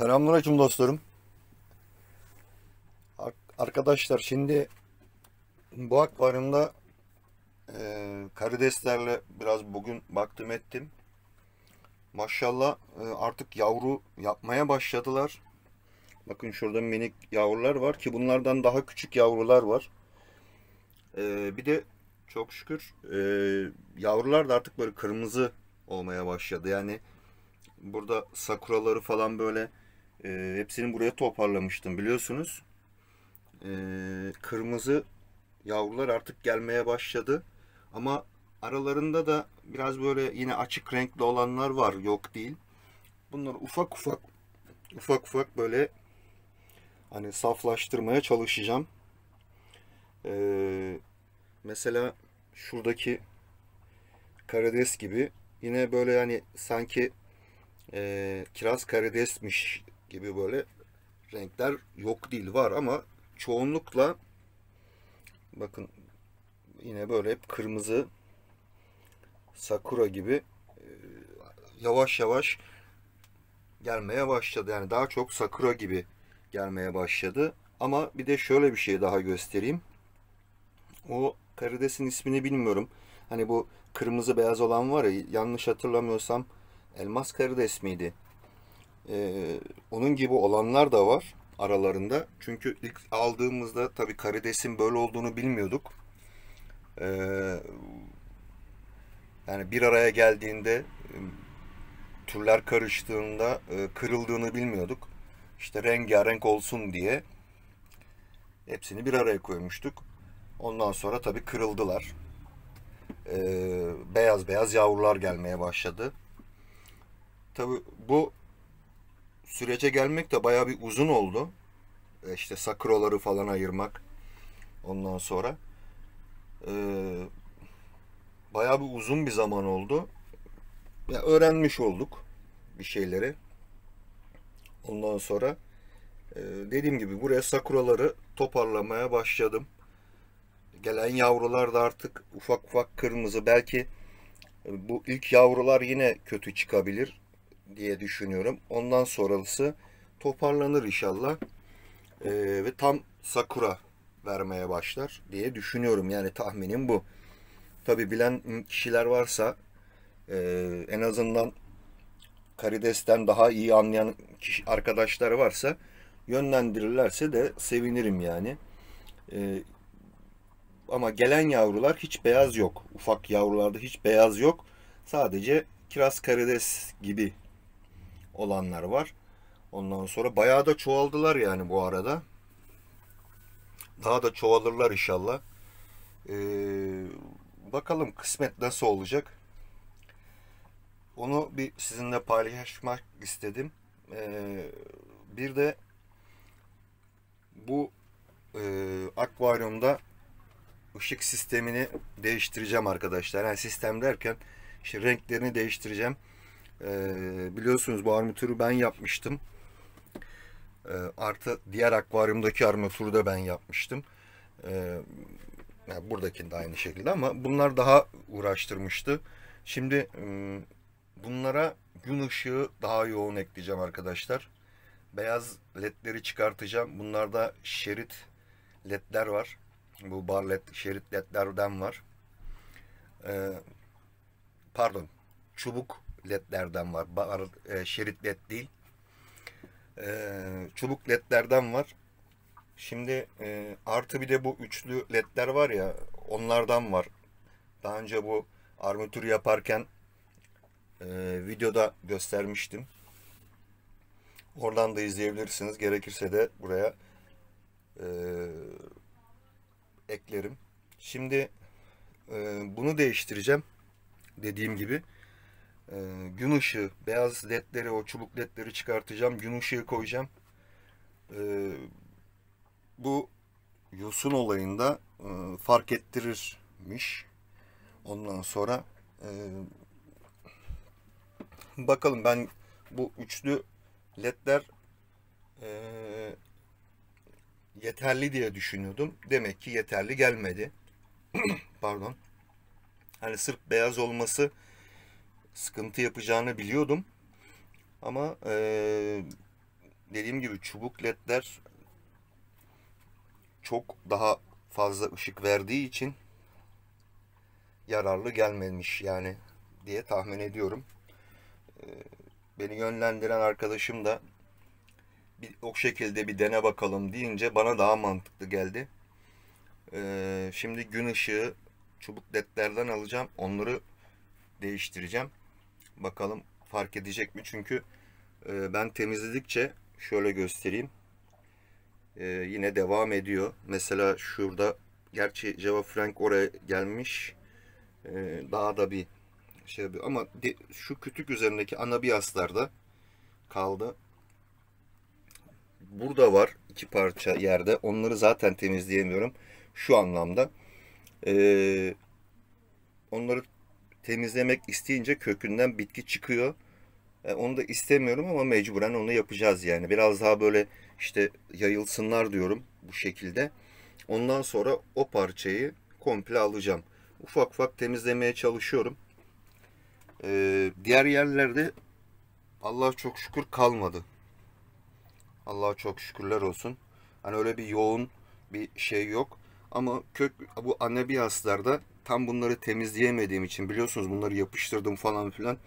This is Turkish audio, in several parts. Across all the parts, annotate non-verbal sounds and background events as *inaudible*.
Selamlar Selamünaleyküm dostlarım. Arkadaşlar şimdi bu akvaryumda e, karideslerle biraz bugün baktım ettim. Maşallah e, artık yavru yapmaya başladılar. Bakın şurada minik yavrular var ki bunlardan daha küçük yavrular var. E, bir de çok şükür e, yavrular da artık böyle kırmızı olmaya başladı. Yani burada sakuraları falan böyle e, hepsini buraya toparlamıştım biliyorsunuz. E, kırmızı yavrular artık gelmeye başladı. Ama aralarında da biraz böyle yine açık renkli olanlar var. Yok değil. Bunları ufak ufak ufak ufak böyle hani saflaştırmaya çalışacağım. Ee, mesela şuradaki karides gibi yine böyle yani sanki e, kiraz karidesmiş gibi böyle renkler yok değil var ama çoğunlukla bakın yine böyle hep kırmızı sakura gibi e, yavaş yavaş gelmeye başladı. Yani daha çok sakura gibi gelmeye başladı. Ama bir de şöyle bir şey daha göstereyim. O karidesin ismini bilmiyorum. Hani bu kırmızı beyaz olan var ya yanlış hatırlamıyorsam elmas karides miydi? Ee, onun gibi olanlar da var aralarında. Çünkü ilk aldığımızda tabii karidesin böyle olduğunu bilmiyorduk. Ee, yani bir araya geldiğinde ıı, türler karıştığında ıı, kırıldığını bilmiyorduk. İşte rengarenk olsun diye hepsini bir araya koymuştuk. Ondan sonra tabii kırıldılar. Ee, beyaz beyaz yavrular gelmeye başladı. Tabii bu sürece gelmek de bayağı bir uzun oldu. İşte işte sakroları falan ayırmak ondan sonra. E, bayağı bir uzun bir zaman oldu. Ya öğrenmiş olduk bir şeyleri. Ondan sonra e, dediğim gibi buraya sakuraları toparlamaya başladım. Gelen yavrular da artık ufak ufak kırmızı. Belki e, bu ilk yavrular yine kötü çıkabilir diye düşünüyorum. Ondan sonrası toparlanır inşallah. Ee, ve tam sakura vermeye başlar diye düşünüyorum. Yani tahminim bu. Tabi bilen kişiler varsa e, en azından karidesten daha iyi anlayan kişi, arkadaşlar varsa yönlendirirlerse de sevinirim yani. E, ama gelen yavrular hiç beyaz yok. Ufak yavrularda hiç beyaz yok. Sadece kiraz karides gibi olanlar var. Ondan sonra bayağı da çoğaldılar yani bu arada. Daha da çoğalırlar inşallah. Ee, bakalım kısmet nasıl olacak. Onu bir sizinle paylaşmak istedim. Ee, bir de bu e, akvaryumda ışık sistemini değiştireceğim arkadaşlar. Yani sistem derken işte renklerini değiştireceğim. Ee, biliyorsunuz bu armatürü ben yapmıştım. Ee, artı diğer akvaryumdaki armatürü de ben yapmıştım. Ee, yani buradakinde aynı şekilde ama bunlar daha uğraştırmıştı. Şimdi ıı, bunlara gün ışığı daha yoğun ekleyeceğim arkadaşlar. Beyaz ledleri çıkartacağım. Bunlarda şerit ledler var. Bu bar led, şerit ledlerden var. Ee, pardon. Çubuk ledlerden var. Bar, e, şerit led değil. E, çubuk ledlerden var. Şimdi e, artı bir de bu üçlü ledler var ya onlardan var. Daha önce bu armatür yaparken e, videoda göstermiştim. Oradan da izleyebilirsiniz. Gerekirse de buraya e, eklerim. Şimdi e, bunu değiştireceğim. Dediğim gibi e, gün ışığı, beyaz ledleri, o çubuk ledleri çıkartacağım. Gün ışığı koyacağım. E, bu yosun olayında e, fark ettirirmiş. Ondan sonra e, bakalım ben bu üçlü ledler e, yeterli diye düşünüyordum. Demek ki yeterli gelmedi. *clears throat* Pardon. Hani sırf beyaz olması sıkıntı yapacağını biliyordum. Ama e, dediğim gibi çubuk ledler çok daha fazla ışık verdiği için yararlı gelmemiş yani diye tahmin ediyorum. E, beni yönlendiren arkadaşım da bir, o şekilde bir dene bakalım deyince bana daha mantıklı geldi. Ee, şimdi gün ışığı çubuk ledlerden alacağım. Onları değiştireceğim. Bakalım fark edecek mi? Çünkü e, ben temizledikçe şöyle göstereyim. E, yine devam ediyor. Mesela şurada gerçi Java Frank oraya gelmiş. E, daha da bir şey yapıyor. Ama şu kütük üzerindeki ana da kaldı. Burada var iki parça yerde. Onları zaten temizleyemiyorum. Şu anlamda. Ee, onları temizlemek isteyince kökünden bitki çıkıyor. Yani e, onu da istemiyorum ama mecburen onu yapacağız yani. Biraz daha böyle işte yayılsınlar diyorum bu şekilde. Ondan sonra o parçayı komple alacağım. Ufak ufak temizlemeye çalışıyorum. Ee, diğer yerlerde Allah çok şükür kalmadı. Allah çok şükürler olsun. Hani öyle bir yoğun bir şey yok. Ama kök bu anebiaslarda tam bunları temizleyemediğim için biliyorsunuz bunları yapıştırdım falan filan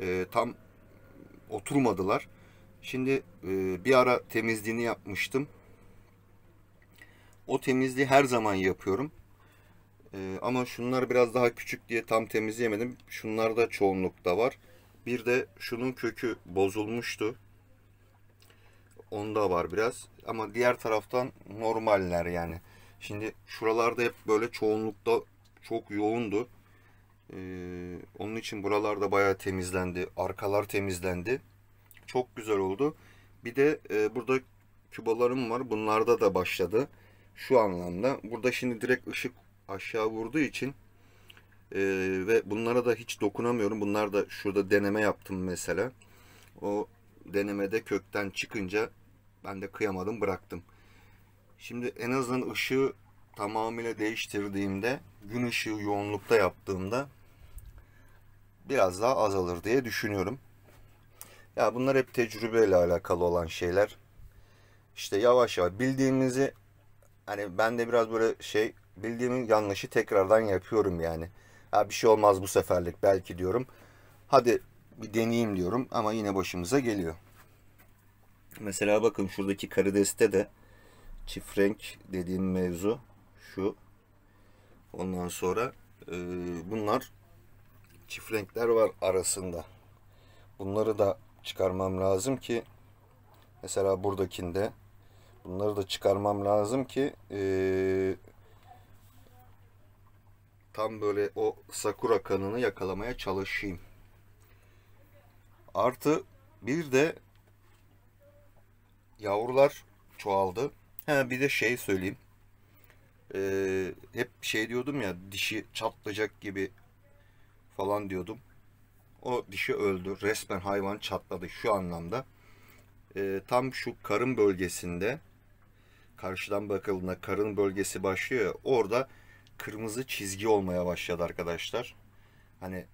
e, tam oturmadılar. Şimdi e, bir ara temizliğini yapmıştım. O temizliği her zaman yapıyorum. E, ama şunlar biraz daha küçük diye tam temizleyemedim. Şunlar da çoğunlukta var. Bir de şunun kökü bozulmuştu. Onda var biraz. Ama diğer taraftan normaller yani. Şimdi şuralarda hep böyle çoğunlukta çok yoğundu. Ee, onun için buralarda bayağı temizlendi. Arkalar temizlendi. Çok güzel oldu. Bir de e, burada kübalarım var. Bunlarda da başladı. Şu anlamda. Burada şimdi direkt ışık aşağı vurduğu için e, ve bunlara da hiç dokunamıyorum. Bunlar da şurada deneme yaptım mesela. O denemede kökten çıkınca ben de kıyamadım bıraktım. Şimdi en azından ışığı tamamıyla değiştirdiğimde gün ışığı yoğunlukta yaptığımda biraz daha azalır diye düşünüyorum. Ya bunlar hep tecrübeyle alakalı olan şeyler. İşte yavaş yavaş bildiğimizi hani ben de biraz böyle şey bildiğimin yanlışı tekrardan yapıyorum yani. Ya bir şey olmaz bu seferlik belki diyorum. Hadi bir deneyeyim diyorum ama yine başımıza geliyor. Mesela bakın şuradaki karideste de çift renk dediğim mevzu şu. Ondan sonra e, bunlar çift renkler var arasında. Bunları da çıkarmam lazım ki mesela buradakinde bunları da çıkarmam lazım ki e, tam böyle o sakura kanını yakalamaya çalışayım. Artı bir de yavrular çoğaldı. Ha, bir de şey söyleyeyim e, hep şey diyordum ya dişi çatlayacak gibi falan diyordum. O dişi öldü. Resmen hayvan çatladı şu anlamda. E, tam şu karın bölgesinde karşıdan bakıldığında karın bölgesi başlıyor. Orada kırmızı çizgi olmaya başladı arkadaşlar. Hani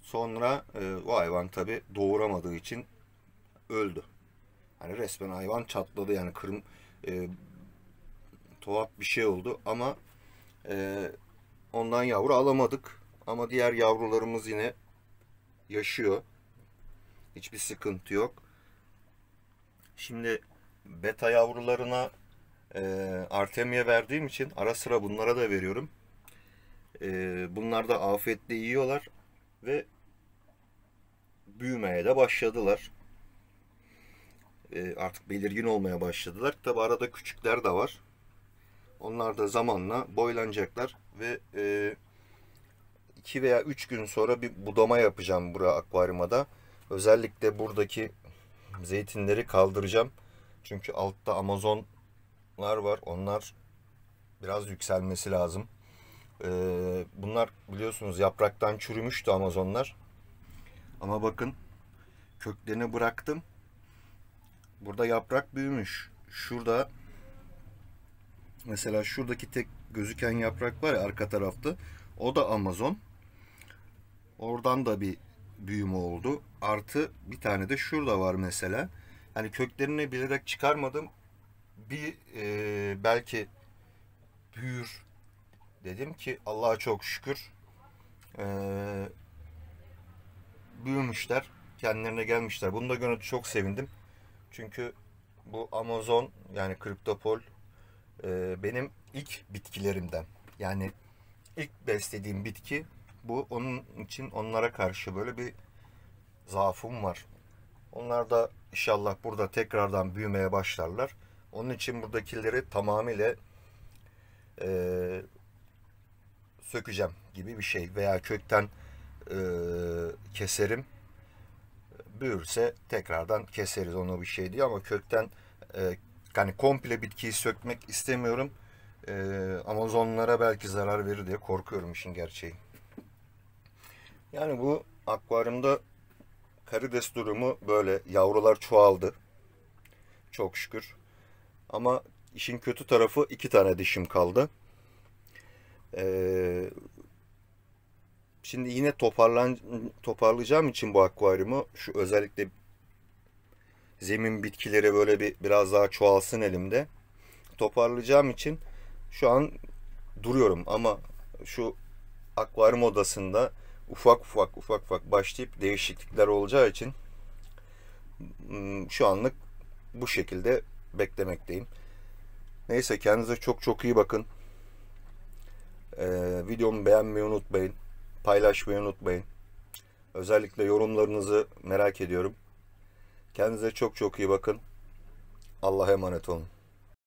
sonra e, o hayvan tabi doğuramadığı için öldü. Hani resmen hayvan çatladı yani kırm e, tuhaf bir şey oldu ama e, ondan yavru alamadık. Ama diğer yavrularımız yine yaşıyor. Hiçbir sıkıntı yok. Şimdi beta yavrularına e, artemya verdiğim için ara sıra bunlara da veriyorum. E, bunlar da afiyetle yiyorlar ve büyümeye de başladılar. E, artık belirgin olmaya başladılar. Tabi arada küçükler de var. Onlar da zamanla boylanacaklar ve e, veya 3 gün sonra bir budama yapacağım buraya akvaryumada. Özellikle buradaki zeytinleri kaldıracağım. Çünkü altta Amazonlar var. Onlar biraz yükselmesi lazım. Ee, bunlar biliyorsunuz yapraktan çürümüştü Amazonlar. Ama bakın köklerini bıraktım. Burada yaprak büyümüş. Şurada Mesela şuradaki tek gözüken yaprak var ya arka tarafta. O da Amazon. Oradan da bir büyüme oldu. Artı bir tane de şurada var mesela. Hani köklerini bilerek çıkarmadım. Bir e, belki büyür dedim ki Allah'a çok şükür e, büyümüşler. Kendilerine gelmişler. Bunu da görüntü çok sevindim. Çünkü bu Amazon yani Kriptopol e, benim ilk bitkilerimden. Yani ilk beslediğim bitki bu. Onun için onlara karşı böyle bir zaafım var. Onlar da inşallah burada tekrardan büyümeye başlarlar. Onun için buradakileri tamamıyla e, sökeceğim gibi bir şey. Veya kökten e, keserim. Büyürse tekrardan keseriz onu bir şey diyor ama kökten e, yani komple bitkiyi sökmek istemiyorum. Ee, Amazonlara belki zarar verir diye korkuyorum işin gerçeği. Yani bu akvaryumda karides durumu böyle yavrular çoğaldı. Çok şükür. Ama işin kötü tarafı iki tane dişim kaldı. Ee, şimdi yine toparlan toparlayacağım için bu akvaryumu şu özellikle zemin bitkileri böyle bir biraz daha çoğalsın elimde. Toparlayacağım için şu an duruyorum ama şu akvaryum odasında ufak ufak ufak ufak başlayıp değişiklikler olacağı için hmm, şu anlık bu şekilde beklemekteyim. Neyse kendinize çok çok iyi bakın. Ee, videomu beğenmeyi unutmayın. Paylaşmayı unutmayın. Özellikle yorumlarınızı merak ediyorum. Kendinize çok çok iyi bakın. Allah'a emanet olun.